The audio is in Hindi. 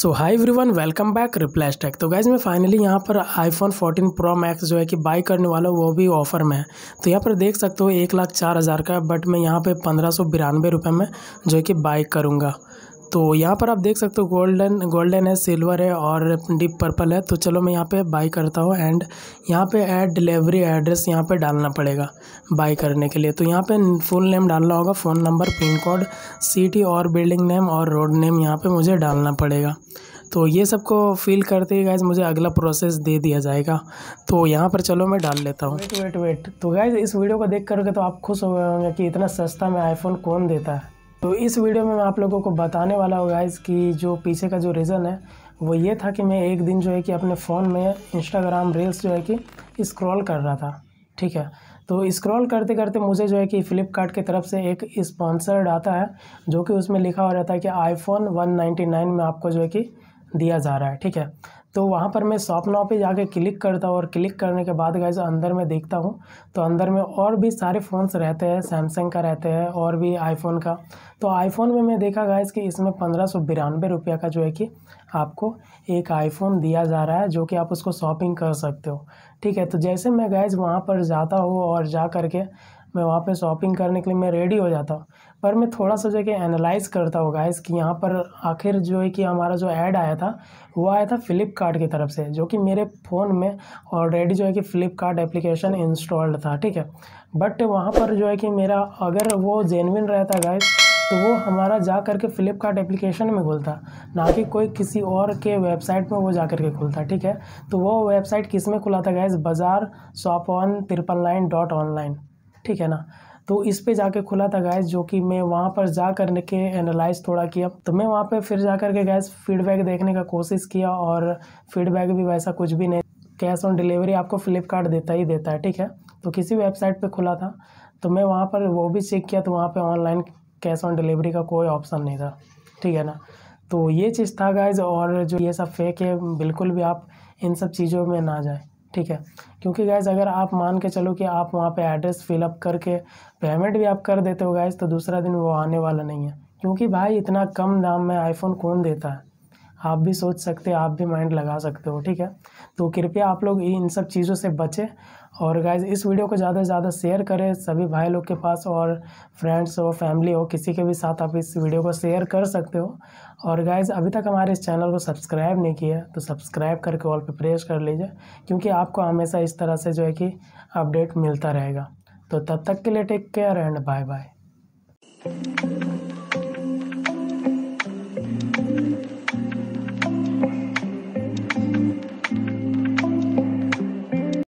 सो every one welcome back replace tech तो गैज मैं फाइनली यहाँ पर आईफोन 14 प्रो मैक्स जो है कि बाई करने वाला वो भी ऑफर में है तो यहाँ पर देख सकते हो एक लाख चार हज़ार का बट मैं यहाँ पे पंद्रह सौ बिरानवे रुपये में जो है कि बाई करूँगा तो यहाँ पर आप देख सकते हो गोल्डन गोल्डन है सिल्वर है और डीप पर्पल है तो चलो मैं यहाँ पे बाई करता हूँ एंड यहाँ पे ऐड डिलीवरी एड्रेस यहाँ पे डालना पड़ेगा बाई करने के लिए तो यहाँ पे फुल नेम डालना होगा phone number pin code city और बिल्डिंग नेम और रोड नेम यहाँ पे मुझे डालना पड़ेगा तो ये सबको फिल करते ही गाइज मुझे अगला प्रोसेस दे दिया जाएगा तो यहाँ पर चलो मैं डाल लेता हूँ वेट वेट वेट तो गाइज इस वीडियो को देख करके तो आप खुश हो गए होंगे कि इतना सस्ता में आईफोन कौन देता है तो इस वीडियो में मैं आप लोगों को बताने वाला हूँ गाइज़ कि जो पीछे का जो रीज़न है वो ये था कि मैं एक दिन जो है कि अपने फ़ोन में इंस्टाग्राम रील्स जो है कि स्क्रॉल कर रहा था ठीक है तो स्क्रॉल करते करते मुझे जो है कि फ़्लिपकार्ट की तरफ से एक स्पॉन्सर्ड आता है जो कि उसमें लिखा हो रहता है कि आईफोन 199 में आपको जो है कि दिया जा रहा है ठीक है तो वहाँ पर मैं शॉप नाव पे जाके क्लिक करता हूँ और क्लिक करने के बाद गाइज अंदर में देखता हूँ तो अंदर में और भी सारे फ़ोन्स रहते हैं सैमसंग का रहते हैं और भी आईफोन का तो आईफोन में मैं देखा गाइज कि इसमें पंद्रह सौ बिरानवे रुपये का जो है कि आपको एक आईफोन दिया जा रहा है जो कि आप उसको शॉपिंग कर सकते हो ठीक है तो जैसे मैं गैस वहाँ पर जाता हूँ और जा करके मैं वहाँ पे शॉपिंग करने के लिए मैं रेडी हो जाता पर मैं थोड़ा सा जो है कि एनालाइज़ करता हूँ गाइस कि यहाँ पर आखिर जो है कि हमारा जो ऐड आया था वो आया था फ़्लिपकार्ट की तरफ से जो कि मेरे फ़ोन में ऑलरेडी जो है कि फ़्लिपकार्ट एप्लीकेशन इंस्टॉल्ड था ठीक है बट वहाँ पर जो है कि मेरा अगर वो जेनविन रहता गाइस तो वो हमारा जा कर के फ़्लिपकार्ट एप्लीकेशन में खुलता ना कि कोई किसी और के वेबसाइट में वो जा कर के खुलता ठीक है तो वो वेबसाइट किस में खुला था गैस बाज़ार shop on triple nine dot online ठीक है ना तो इस पे जाके खुला था गैस जो कि मैं वहाँ पर जा करने के एनालाइज थोड़ा किया तो मैं वहाँ पे फिर जा कर के गैस फीडबैक देखने का कोशिश किया और फीडबैक भी वैसा कुछ भी नहीं कैश ऑन डिलीवरी आपको फ्लिपकार्ट देता ही देता है ठीक है तो किसी वेबसाइट पे खुला था तो मैं वहाँ पर वो भी चेक किया तो वहाँ पर ऑनलाइन कैश ऑन डिलीवरी का कोई ऑप्शन नहीं था ठीक है ना तो ये चीज़ था गैज़ और जो ये सब फेक है बिल्कुल भी आप इन सब चीज़ों में ना जाए ठीक है क्योंकि गैस अगर आप मान के चलो कि आप वहाँ पे एड्रेस फिलअप करके पेमेंट भी आप कर देते हो गैस तो दूसरा दिन वो आने वाला नहीं है क्योंकि भाई इतना कम दाम में आईफोन कौन देता है आप भी सोच सकते आप भी माइंड लगा सकते हो ठीक है तो कृपया आप लोग इन सब चीज़ों से बचें और गाइज इस वीडियो को ज़्यादा से ज़्यादा शेयर करें सभी भाई लोग के पास और फ्रेंड्स हो फैमिली हो किसी के भी साथ आप इस वीडियो को शेयर कर सकते हो और गाइज अभी तक हमारे इस चैनल को सब्सक्राइब नहीं किया तो सब्सक्राइब करके ऑल पे प्रेस कर लीजिए क्योंकि आपको हमेशा इस तरह से जो है कि अपडेट मिलता रहेगा तो तब तक के लिए take care and bye bye